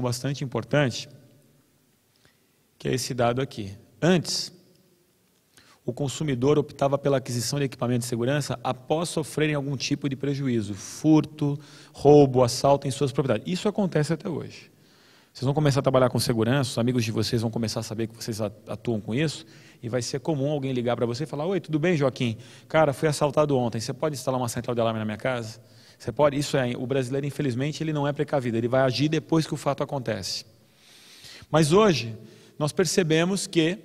bastante importante, que é esse dado aqui. Antes, o consumidor optava pela aquisição de equipamento de segurança após sofrerem algum tipo de prejuízo, furto, roubo, assalto em suas propriedades. Isso acontece até hoje. Vocês vão começar a trabalhar com segurança, os amigos de vocês vão começar a saber que vocês atuam com isso, e vai ser comum alguém ligar para você e falar: Oi, tudo bem, Joaquim? Cara, fui assaltado ontem, você pode instalar uma central de alarme na minha casa? Você pode? Isso é, o brasileiro, infelizmente, ele não é precavido, ele vai agir depois que o fato acontece. Mas hoje, nós percebemos que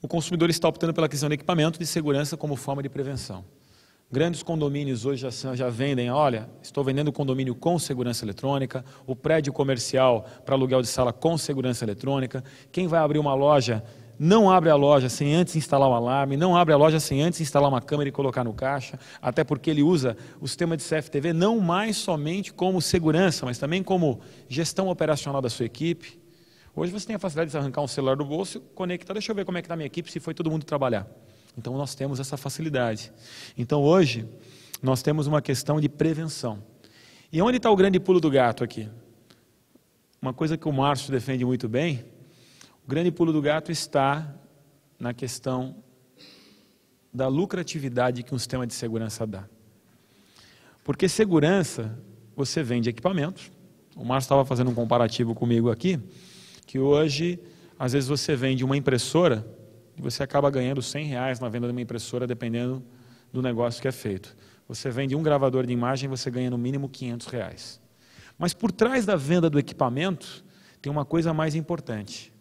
o consumidor está optando pela questão de equipamento de segurança como forma de prevenção. Grandes condomínios hoje já, já vendem, olha, estou vendendo o condomínio com segurança eletrônica, o prédio comercial para aluguel de sala com segurança eletrônica. Quem vai abrir uma loja não abre a loja sem antes instalar um alarme, não abre a loja sem antes instalar uma câmera e colocar no caixa, até porque ele usa o sistema de CFTV não mais somente como segurança, mas também como gestão operacional da sua equipe. Hoje você tem a facilidade de arrancar um celular do bolso, conectar, deixa eu ver como é que está a minha equipe, se foi todo mundo trabalhar. Então nós temos essa facilidade. Então hoje nós temos uma questão de prevenção. E onde está o grande pulo do gato aqui? Uma coisa que o Márcio defende muito bem, o grande pulo do gato está na questão da lucratividade que um sistema de segurança dá. Porque segurança, você vende equipamentos. O Márcio estava fazendo um comparativo comigo aqui, que hoje, às vezes você vende uma impressora e você acaba ganhando 100 reais na venda de uma impressora, dependendo do negócio que é feito. Você vende um gravador de imagem, você ganha no mínimo 500 reais. Mas por trás da venda do equipamento, tem uma coisa mais importante.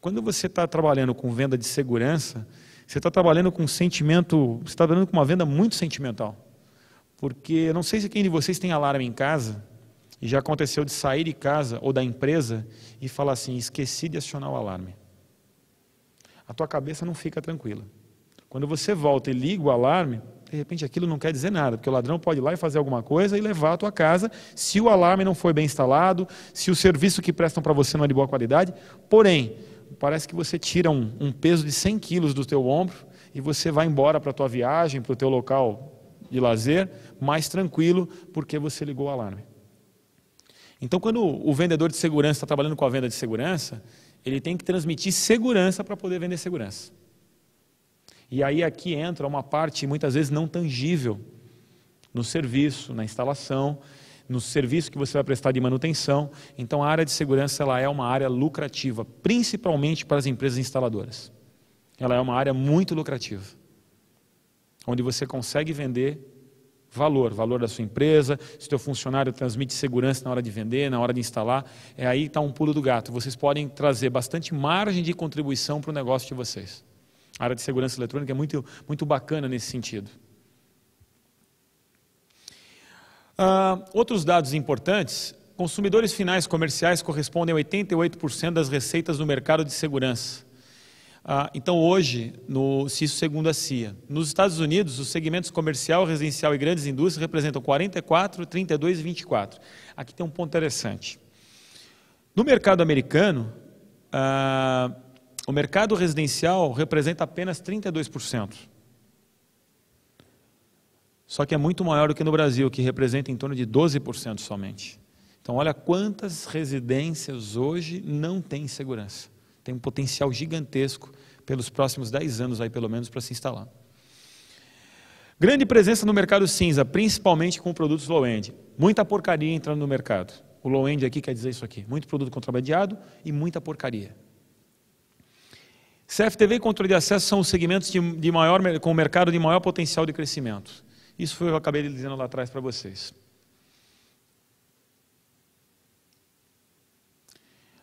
Quando você está trabalhando com venda de segurança, você está trabalhando com um sentimento, você está trabalhando com uma venda muito sentimental. Porque eu não sei se quem de vocês tem alarme em casa, e já aconteceu de sair de casa ou da empresa e falar assim: esqueci de acionar o alarme a tua cabeça não fica tranquila. Quando você volta e liga o alarme, de repente aquilo não quer dizer nada, porque o ladrão pode ir lá e fazer alguma coisa e levar a tua casa, se o alarme não foi bem instalado, se o serviço que prestam para você não é de boa qualidade. Porém, parece que você tira um, um peso de 100 quilos do teu ombro e você vai embora para a tua viagem, para o teu local de lazer, mais tranquilo, porque você ligou o alarme. Então, quando o vendedor de segurança está trabalhando com a venda de segurança, ele tem que transmitir segurança para poder vender segurança. E aí aqui entra uma parte muitas vezes não tangível no serviço, na instalação, no serviço que você vai prestar de manutenção. Então a área de segurança ela é uma área lucrativa, principalmente para as empresas instaladoras. Ela é uma área muito lucrativa, onde você consegue vender valor, valor da sua empresa, se teu funcionário transmite segurança na hora de vender, na hora de instalar, é aí está um pulo do gato. Vocês podem trazer bastante margem de contribuição para o negócio de vocês. A área de segurança eletrônica é muito, muito bacana nesse sentido. Uh, outros dados importantes: consumidores finais comerciais correspondem a 88% das receitas do mercado de segurança. Ah, então, hoje, no, se isso segundo a CIA, nos Estados Unidos, os segmentos comercial, residencial e grandes indústrias representam 44, 32 e 24. Aqui tem um ponto interessante. No mercado americano, ah, o mercado residencial representa apenas 32%. Só que é muito maior do que no Brasil, que representa em torno de 12% somente. Então, olha quantas residências hoje não têm segurança tem um potencial gigantesco pelos próximos 10 anos aí pelo menos para se instalar. Grande presença no mercado cinza, principalmente com produtos low-end. Muita porcaria entrando no mercado. O low-end aqui quer dizer isso aqui, muito produto contrabandeado e muita porcaria. CFTV e controle de acesso são os segmentos de, de maior, com o mercado de maior potencial de crescimento. Isso foi o que eu acabei dizendo lá atrás para vocês.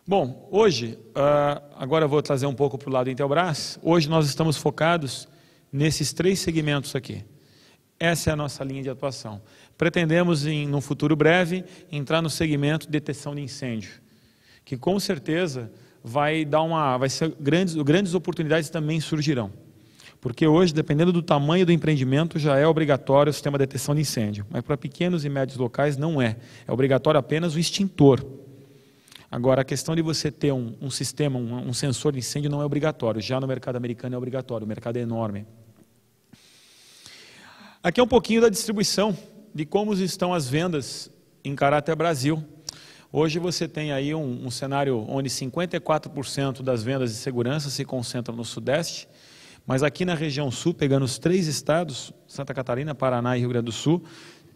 Bom, hoje, ah, agora eu vou trazer um pouco para o lado Intelbras. Hoje nós estamos focados nesses três segmentos aqui. Essa é a nossa linha de atuação. Pretendemos, em no futuro breve, entrar no segmento de detecção de incêndio, que com certeza vai dar uma, vai ser grandes, grandes oportunidades também surgirão, porque hoje, dependendo do tamanho do empreendimento, já é obrigatório o sistema de detecção de incêndio, mas para pequenos e médios locais não é. É obrigatório apenas o extintor. Agora, a questão de você ter um, um sistema, um, um, sensor de incêndio não é obrigatório. Já no mercado americano é obrigatório, o mercado é enorme. Aqui é um pouquinho da distribuição, de como estão as vendas em caráter Brasil. Hoje você tem aí um, um cenário onde 54% das vendas de segurança se concentram no Sudeste, mas aqui na região Sul, pegando os três estados, Santa Catarina, Paraná e Rio Grande do Sul,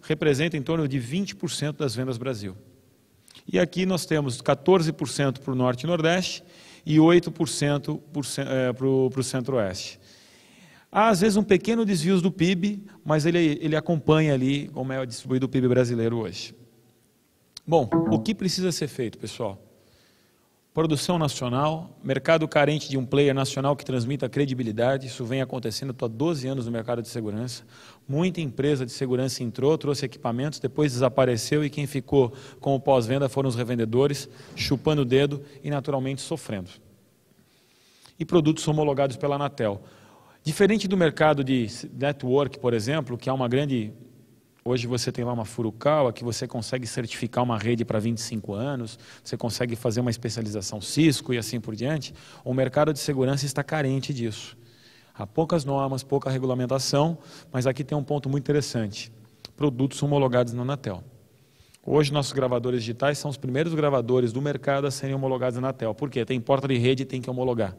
representa em torno de 20% das vendas Brasil. E aqui nós temos 14% para o norte e nordeste e 8% para o centro-oeste. Há, às vezes, um pequeno desvio do PIB, mas ele, ele acompanha ali como é distribuído o PIB brasileiro hoje. Bom, o que precisa ser feito, pessoal? Produção nacional, mercado carente de um player nacional que transmita credibilidade, isso vem acontecendo, estou há 12 anos no mercado de segurança. Muita empresa de segurança entrou, trouxe equipamentos, depois desapareceu e quem ficou com o pós-venda foram os revendedores, chupando o dedo e naturalmente sofrendo. E produtos homologados pela Anatel. Diferente do mercado de network, por exemplo, que há uma grande Hoje você tem lá uma Furukawa que você consegue certificar uma rede para 25 anos, você consegue fazer uma especialização Cisco e assim por diante. O mercado de segurança está carente disso. Há poucas normas, pouca regulamentação, mas aqui tem um ponto muito interessante. Produtos homologados na Anatel. Hoje nossos gravadores digitais são os primeiros gravadores do mercado a serem homologados na Anatel. Por quê? Tem porta de rede e tem que homologar.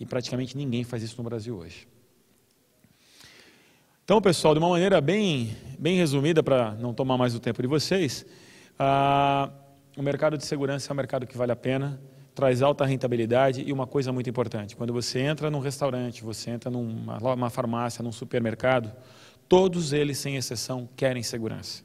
E praticamente ninguém faz isso no Brasil hoje. Então, pessoal, de uma maneira bem, bem resumida, para não tomar mais o tempo de vocês, ah, o mercado de segurança é um mercado que vale a pena, traz alta rentabilidade e uma coisa muito importante: quando você entra num restaurante, você entra numa farmácia, num supermercado, todos eles, sem exceção, querem segurança.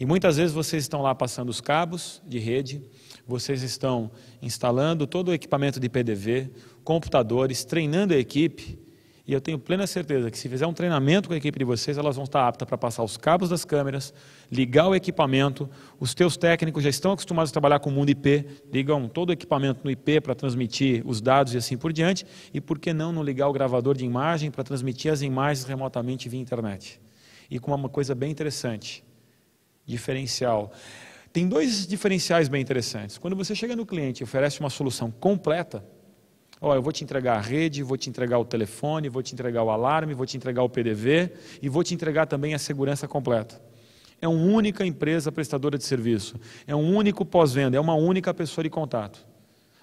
E muitas vezes vocês estão lá passando os cabos de rede, vocês estão instalando todo o equipamento de PDV, computadores, treinando a equipe e eu tenho plena certeza que se fizer um treinamento com a equipe de vocês, elas vão estar aptas para passar os cabos das câmeras, ligar o equipamento. Os teus técnicos já estão acostumados a trabalhar com o mundo IP, ligam todo o equipamento no IP para transmitir os dados e assim por diante. E por que não não ligar o gravador de imagem para transmitir as imagens remotamente via internet? E com uma coisa bem interessante, diferencial. Tem dois diferenciais bem interessantes. Quando você chega no cliente e oferece uma solução completa, Ó, oh, eu vou te entregar a rede, vou te entregar o telefone, vou te entregar o alarme, vou te entregar o PDV e vou te entregar também a segurança completa. É uma única empresa prestadora de serviço, é um único pós-venda, é uma única pessoa de contato.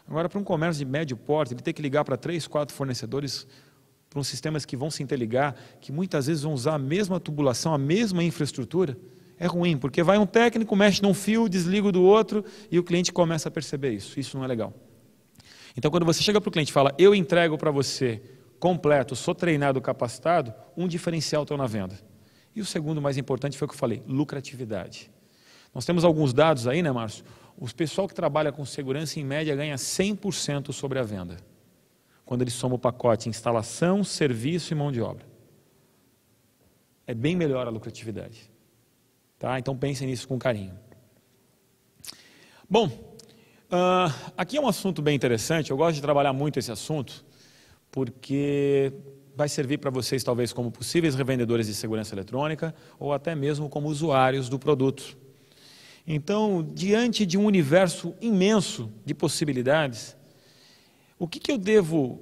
Agora, para um comércio de médio porte, ele tem que ligar para três, quatro fornecedores, para uns sistemas que vão se interligar, que muitas vezes vão usar a mesma tubulação, a mesma infraestrutura, é ruim, porque vai um técnico, mexe num fio, desliga do outro e o cliente começa a perceber isso. Isso não é legal. Então, quando você chega para o cliente e fala, eu entrego para você completo, sou treinado, capacitado, um diferencial está na venda. E o segundo mais importante foi o que eu falei, lucratividade. Nós temos alguns dados aí, né, Márcio? O pessoal que trabalha com segurança, em média, ganha 100% sobre a venda. Quando ele soma o pacote instalação, serviço e mão de obra. É bem melhor a lucratividade. Tá? Então pensem nisso com carinho. Bom, Uh, aqui é um assunto bem interessante, eu gosto de trabalhar muito esse assunto, porque vai servir para vocês, talvez, como possíveis revendedores de segurança eletrônica ou até mesmo como usuários do produto. Então, diante de um universo imenso de possibilidades, o que, que eu devo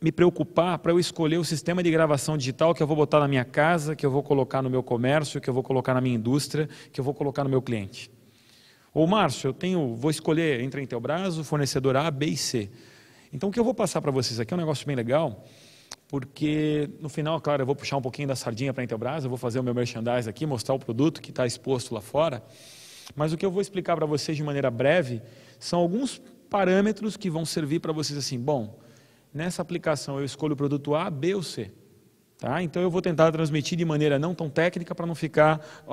me preocupar para eu escolher o sistema de gravação digital que eu vou botar na minha casa, que eu vou colocar no meu comércio, que eu vou colocar na minha indústria, que eu vou colocar no meu cliente? ou Márcio, eu tenho, vou escolher entre a Intelbras, o fornecedor A, B e C. Então o que eu vou passar para vocês aqui é um negócio bem legal, porque no final, claro, eu vou puxar um pouquinho da sardinha para a Intelbras, eu vou fazer o meu merchandising aqui, mostrar o produto que está exposto lá fora. Mas o que eu vou explicar para vocês de maneira breve são alguns parâmetros que vão servir para vocês assim, bom, nessa aplicação eu escolho o produto A, B ou C. Tá? Então eu vou tentar transmitir de maneira não tão técnica para não ficar